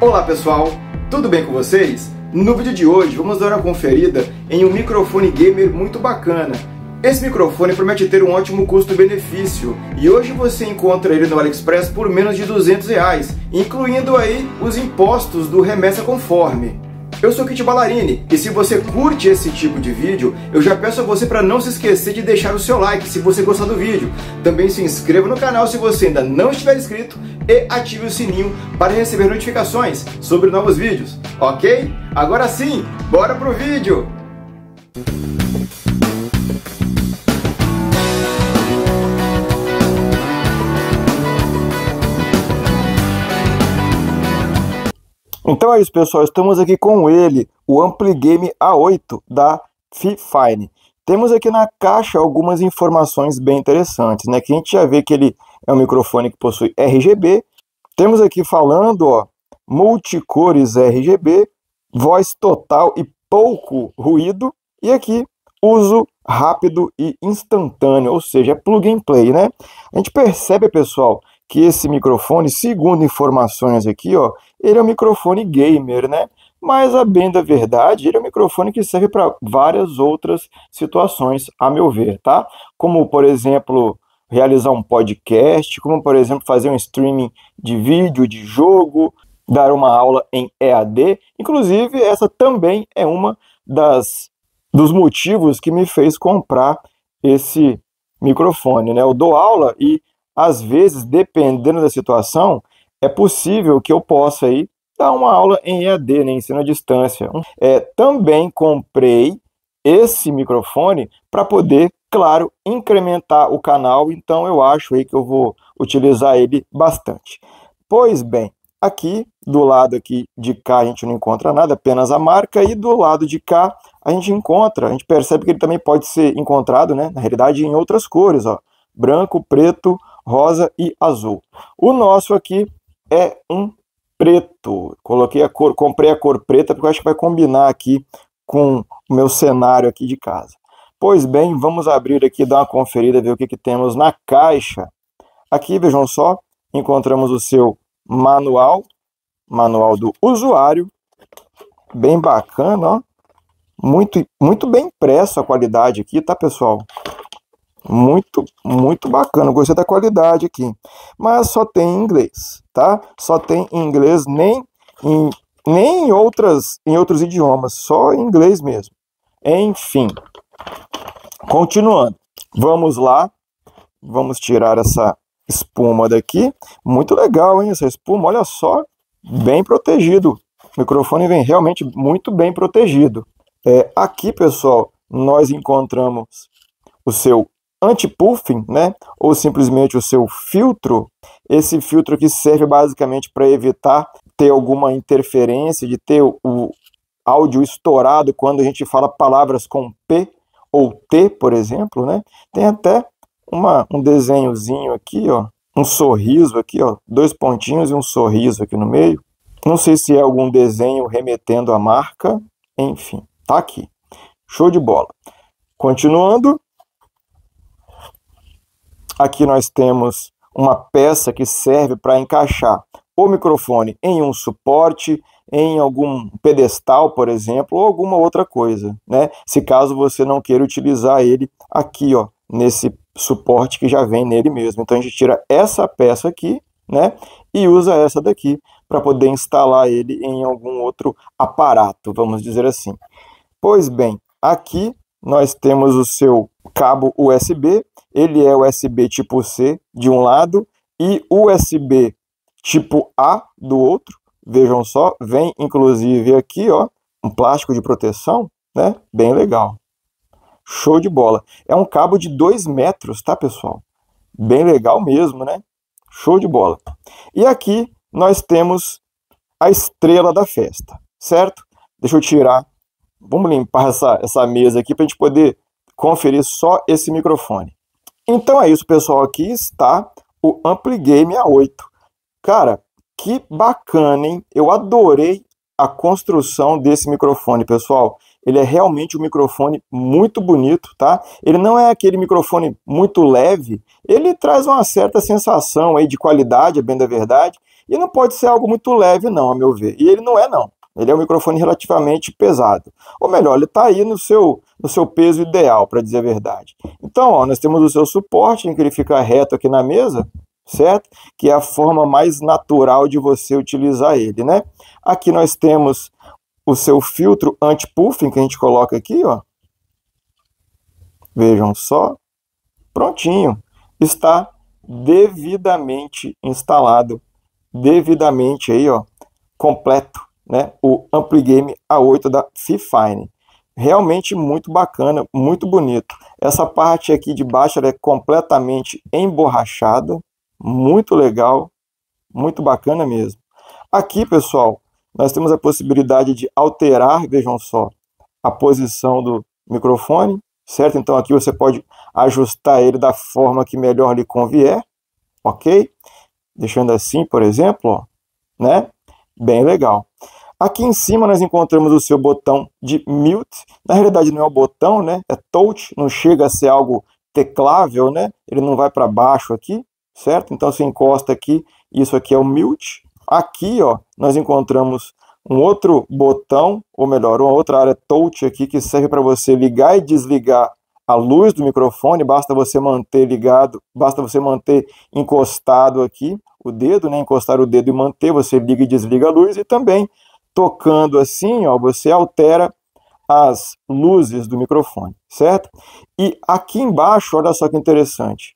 Olá pessoal, tudo bem com vocês? No vídeo de hoje vamos dar uma conferida em um microfone gamer muito bacana. Esse microfone promete ter um ótimo custo-benefício e hoje você encontra ele no AliExpress por menos de 200 reais, incluindo aí os impostos do remessa conforme. Eu sou Kit Balarini e se você curte esse tipo de vídeo, eu já peço a você para não se esquecer de deixar o seu like se você gostar do vídeo. Também se inscreva no canal se você ainda não estiver inscrito e ative o sininho para receber notificações sobre novos vídeos, ok? Agora sim, bora pro vídeo! Então é isso, pessoal. Estamos aqui com ele, o Ampligame A8 da Fifine. Temos aqui na caixa algumas informações bem interessantes, né? Que a gente já vê que ele é um microfone que possui RGB. Temos aqui falando, ó, multicores RGB, voz total e pouco ruído. E aqui, uso rápido e instantâneo, ou seja, é plug and play, né? A gente percebe, pessoal, que esse microfone, segundo informações aqui, ó, ele é um microfone gamer, né? Mas a bem da verdade, ele é um microfone que serve para várias outras situações, a meu ver, tá? Como, por exemplo, realizar um podcast, como, por exemplo, fazer um streaming de vídeo, de jogo, dar uma aula em EAD. Inclusive, essa também é uma das dos motivos que me fez comprar esse microfone, né? Eu dou aula e às vezes, dependendo da situação, é possível que eu possa aí dar uma aula em EAD, né, ensino à distância. É, também comprei esse microfone para poder, claro, incrementar o canal, então eu acho aí que eu vou utilizar ele bastante. Pois bem, aqui do lado aqui de cá a gente não encontra nada, apenas a marca, e do lado de cá a gente encontra, a gente percebe que ele também pode ser encontrado, né, na realidade, em outras cores, ó, branco, preto, rosa e azul. O nosso aqui é um preto. Coloquei a cor, comprei a cor preta porque eu acho que vai combinar aqui com o meu cenário aqui de casa. Pois bem, vamos abrir aqui, dar uma conferida, ver o que, que temos na caixa. Aqui, vejam só, encontramos o seu manual, manual do usuário, bem bacana, ó. Muito, muito bem impresso a qualidade aqui, tá pessoal? Muito, muito bacana. Gostei da qualidade aqui. Mas só tem em inglês, tá? Só tem em inglês, nem em, nem em, outras, em outros idiomas. Só em inglês mesmo. Enfim. Continuando. Vamos lá. Vamos tirar essa espuma daqui. Muito legal, hein? Essa espuma, olha só. Bem protegido. O microfone vem realmente muito bem protegido. É, aqui, pessoal, nós encontramos o seu anti-puffing, né, ou simplesmente o seu filtro, esse filtro que serve basicamente para evitar ter alguma interferência, de ter o áudio estourado quando a gente fala palavras com P ou T, por exemplo, né? Tem até uma, um desenhozinho aqui, ó, um sorriso aqui, ó, dois pontinhos e um sorriso aqui no meio. Não sei se é algum desenho remetendo à marca, enfim, tá aqui. Show de bola. Continuando, Aqui nós temos uma peça que serve para encaixar o microfone em um suporte, em algum pedestal, por exemplo, ou alguma outra coisa, né? Se caso você não queira utilizar ele aqui, ó, nesse suporte que já vem nele mesmo. Então a gente tira essa peça aqui, né? E usa essa daqui para poder instalar ele em algum outro aparato, vamos dizer assim. Pois bem, aqui nós temos o seu cabo USB, ele é USB tipo C de um lado e USB tipo A do outro. Vejam só, vem inclusive aqui, ó, um plástico de proteção, né? Bem legal. Show de bola. É um cabo de 2 metros, tá, pessoal? Bem legal mesmo, né? Show de bola. E aqui nós temos a estrela da festa, certo? Deixa eu tirar Vamos limpar essa, essa mesa aqui para a gente poder conferir só esse microfone. Então é isso, pessoal. Aqui está o Game A8. Cara, que bacana, hein? Eu adorei a construção desse microfone, pessoal. Ele é realmente um microfone muito bonito, tá? Ele não é aquele microfone muito leve, ele traz uma certa sensação aí de qualidade, é bem da verdade, e não pode ser algo muito leve não, a meu ver. E ele não é não. Ele é um microfone relativamente pesado. Ou melhor, ele está aí no seu, no seu peso ideal, para dizer a verdade. Então, ó, nós temos o seu suporte, em que ele fica reto aqui na mesa, certo? Que é a forma mais natural de você utilizar ele, né? Aqui nós temos o seu filtro anti-puffing, que a gente coloca aqui, ó. Vejam só. Prontinho. Está devidamente instalado. Devidamente aí, ó, completo né, o Ampli Game A8 da Fifine. Realmente muito bacana, muito bonito. Essa parte aqui de baixo é completamente emborrachada, muito legal, muito bacana mesmo. Aqui, pessoal, nós temos a possibilidade de alterar, vejam só, a posição do microfone, certo? Então aqui você pode ajustar ele da forma que melhor lhe convier, ok? Deixando assim, por exemplo, ó, né? Bem legal. Aqui em cima nós encontramos o seu botão de mute. Na realidade não é o botão, né? É touch, não chega a ser algo teclável, né? Ele não vai para baixo aqui, certo? Então você encosta aqui, isso aqui é o mute. Aqui, ó, nós encontramos um outro botão, ou melhor, uma outra área touch aqui que serve para você ligar e desligar a luz do microfone, basta você manter ligado, basta você manter encostado aqui o dedo, né, encostar o dedo e manter, você liga e desliga a luz e também tocando assim, ó, você altera as luzes do microfone, certo? E aqui embaixo, olha só que interessante.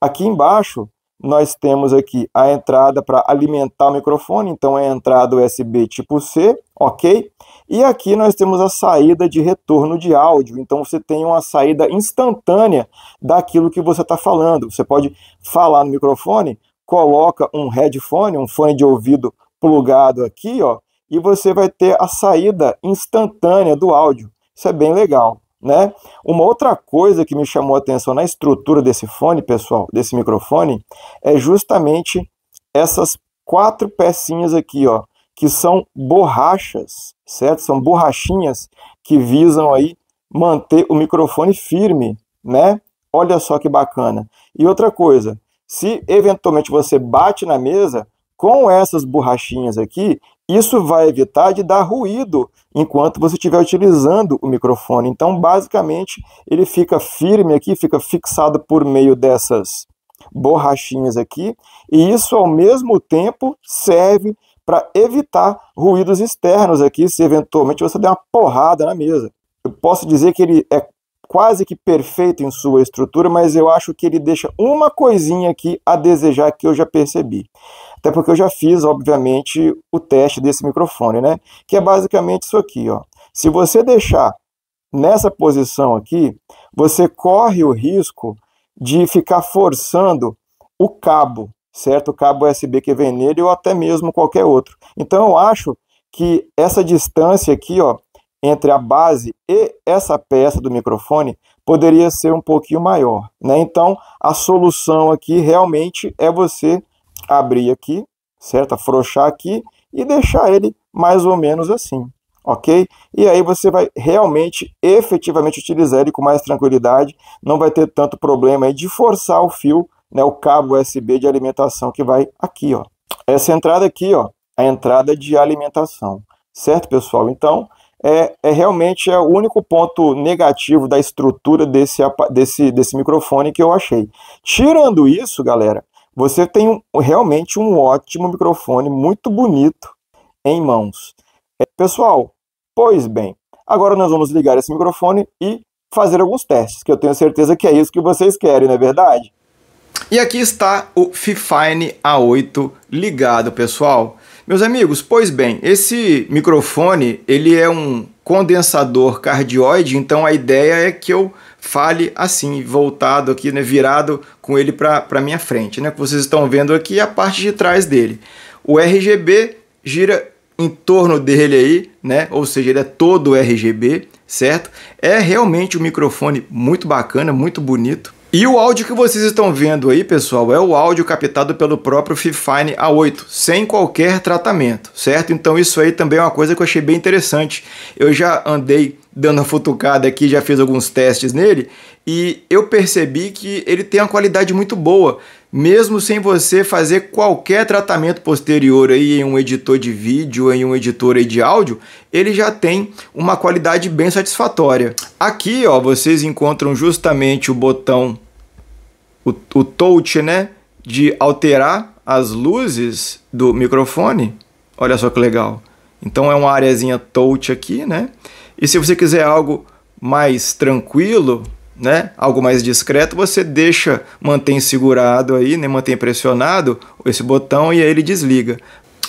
Aqui embaixo nós temos aqui a entrada para alimentar o microfone, então é a entrada USB tipo C, ok? E aqui nós temos a saída de retorno de áudio, então você tem uma saída instantânea daquilo que você está falando. Você pode falar no microfone, coloca um headphone, um fone de ouvido plugado aqui, ó, e você vai ter a saída instantânea do áudio. Isso é bem legal, né? Uma outra coisa que me chamou a atenção na estrutura desse fone, pessoal, desse microfone, é justamente essas quatro pecinhas aqui, ó, que são borrachas, certo? São borrachinhas que visam aí manter o microfone firme, né? Olha só que bacana. E outra coisa, se eventualmente você bate na mesa, com essas borrachinhas aqui, isso vai evitar de dar ruído enquanto você estiver utilizando o microfone. Então, basicamente, ele fica firme aqui, fica fixado por meio dessas borrachinhas aqui, e isso ao mesmo tempo serve para evitar ruídos externos aqui, se eventualmente você der uma porrada na mesa. Eu posso dizer que ele é quase que perfeito em sua estrutura, mas eu acho que ele deixa uma coisinha aqui a desejar que eu já percebi. Até porque eu já fiz, obviamente, o teste desse microfone, né? Que é basicamente isso aqui, ó. Se você deixar nessa posição aqui, você corre o risco de ficar forçando o cabo, certo? O cabo USB que vem nele ou até mesmo qualquer outro. Então eu acho que essa distância aqui, ó, entre a base e essa peça do microfone poderia ser um pouquinho maior, né? Então a solução aqui realmente é você abrir aqui, certo? Afrouxar aqui e deixar ele mais ou menos assim, ok? E aí você vai realmente, efetivamente utilizar ele com mais tranquilidade, não vai ter tanto problema aí de forçar o fio, né, o cabo USB de alimentação que vai aqui, ó. Essa entrada aqui, ó, a entrada de alimentação, certo, pessoal? Então, é, é, realmente é o único ponto negativo da estrutura desse, desse, desse microfone que eu achei. Tirando isso, galera, você tem um, realmente um ótimo microfone, muito bonito em mãos. É, pessoal, pois bem, agora nós vamos ligar esse microfone e fazer alguns testes, que eu tenho certeza que é isso que vocês querem, não é verdade? E aqui está o Fifine A8 ligado, pessoal. Meus amigos, pois bem, esse microfone ele é um condensador cardioide, então a ideia é que eu fale assim, voltado aqui, né, virado com ele para a minha frente, né, que vocês estão vendo aqui é a parte de trás dele. O RGB gira em torno dele aí, né, ou seja, ele é todo RGB, certo? É realmente um microfone muito bacana, muito bonito. E o áudio que vocês estão vendo aí, pessoal, é o áudio captado pelo próprio Fifine A8, sem qualquer tratamento, certo? Então isso aí também é uma coisa que eu achei bem interessante. Eu já andei dando a futucada aqui, já fiz alguns testes nele e eu percebi que ele tem uma qualidade muito boa mesmo sem você fazer qualquer tratamento posterior aí em um editor de vídeo, em um editor de áudio, ele já tem uma qualidade bem satisfatória. Aqui, ó, vocês encontram justamente o botão, o, o touch, né, de alterar as luzes do microfone. Olha só que legal. Então é uma areazinha touch aqui, né? E se você quiser algo mais tranquilo, né? Algo mais discreto, você deixa, mantém segurado aí, né? Mantém pressionado esse botão e aí ele desliga.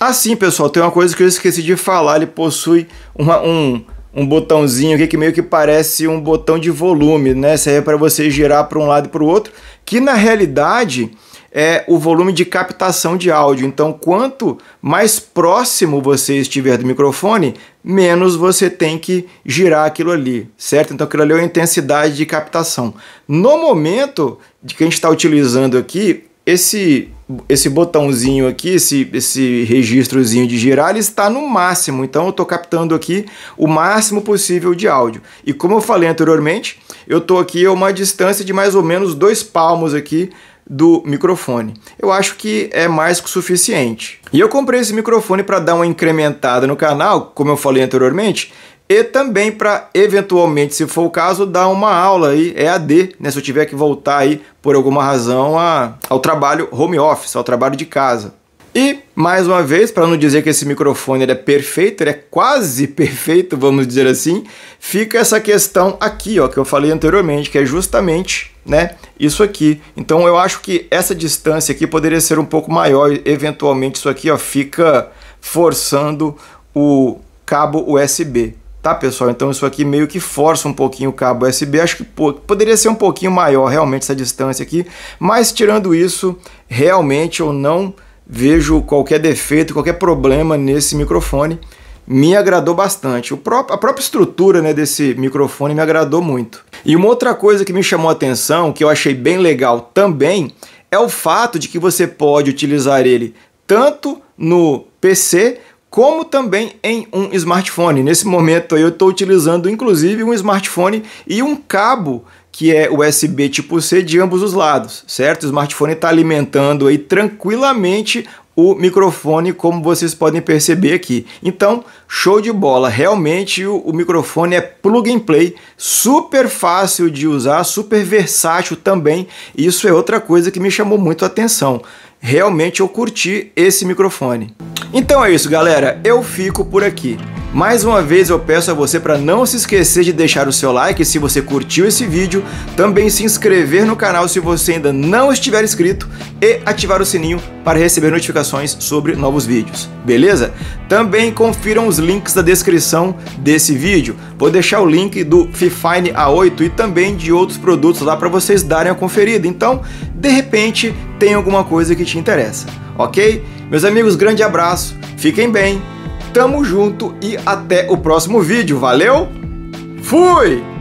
Assim, pessoal, tem uma coisa que eu esqueci de falar, ele possui uma, um um botãozinho aqui que meio que parece um botão de volume, né? Isso aí é para você girar para um lado e para o outro, que na realidade é o volume de captação de áudio. Então, quanto mais próximo você estiver do microfone, menos você tem que girar aquilo ali, certo? Então, aquilo ali é a intensidade de captação. No momento de que a gente está utilizando aqui, esse esse botãozinho aqui, esse, esse registrozinho de girar, ele está no máximo. Então eu estou captando aqui o máximo possível de áudio. E como eu falei anteriormente, eu estou aqui a uma distância de mais ou menos dois palmos aqui do microfone. Eu acho que é mais que o suficiente. E eu comprei esse microfone para dar uma incrementada no canal, como eu falei anteriormente, e também para eventualmente, se for o caso, dar uma aula aí EAD, né, se eu tiver que voltar aí por alguma razão a, ao trabalho home office, ao trabalho de casa. E mais uma vez, para não dizer que esse microfone ele é perfeito, ele é quase perfeito, vamos dizer assim, fica essa questão aqui, ó, que eu falei anteriormente, que é justamente né, isso aqui. Então eu acho que essa distância aqui poderia ser um pouco maior, eventualmente isso aqui ó, fica forçando o cabo USB, tá pessoal? Então isso aqui meio que força um pouquinho o cabo USB, acho que pô, poderia ser um pouquinho maior realmente essa distância aqui, mas tirando isso, realmente eu não vejo qualquer defeito, qualquer problema nesse microfone me agradou bastante. Próprio, a própria estrutura né, desse microfone me agradou muito. E uma outra coisa que me chamou a atenção, que eu achei bem legal também, é o fato de que você pode utilizar ele tanto no PC como também em um smartphone. Nesse momento eu estou utilizando inclusive um smartphone e um cabo que é USB tipo C de ambos os lados, certo? O smartphone está alimentando aí tranquilamente o microfone, como vocês podem perceber aqui. Então, show de bola! Realmente o, o, microfone é plug and play, super fácil de usar, super versátil também. Isso é outra coisa que me chamou muito a atenção. Realmente eu curti esse microfone. Então é isso, galera. Eu fico por aqui. Mais uma vez eu peço a você para não se esquecer de deixar o seu like se você curtiu esse vídeo, também se inscrever no canal se você ainda não estiver inscrito e ativar o sininho para receber notificações sobre novos vídeos, beleza? Também confiram os links da descrição desse vídeo. Vou deixar o link do Fifine A8 e também de outros produtos lá para vocês darem a conferida. Então, de repente, tem alguma coisa que te interessa, ok? Meus amigos, grande abraço, fiquem bem Tamo junto e até o próximo vídeo. Valeu? Fui!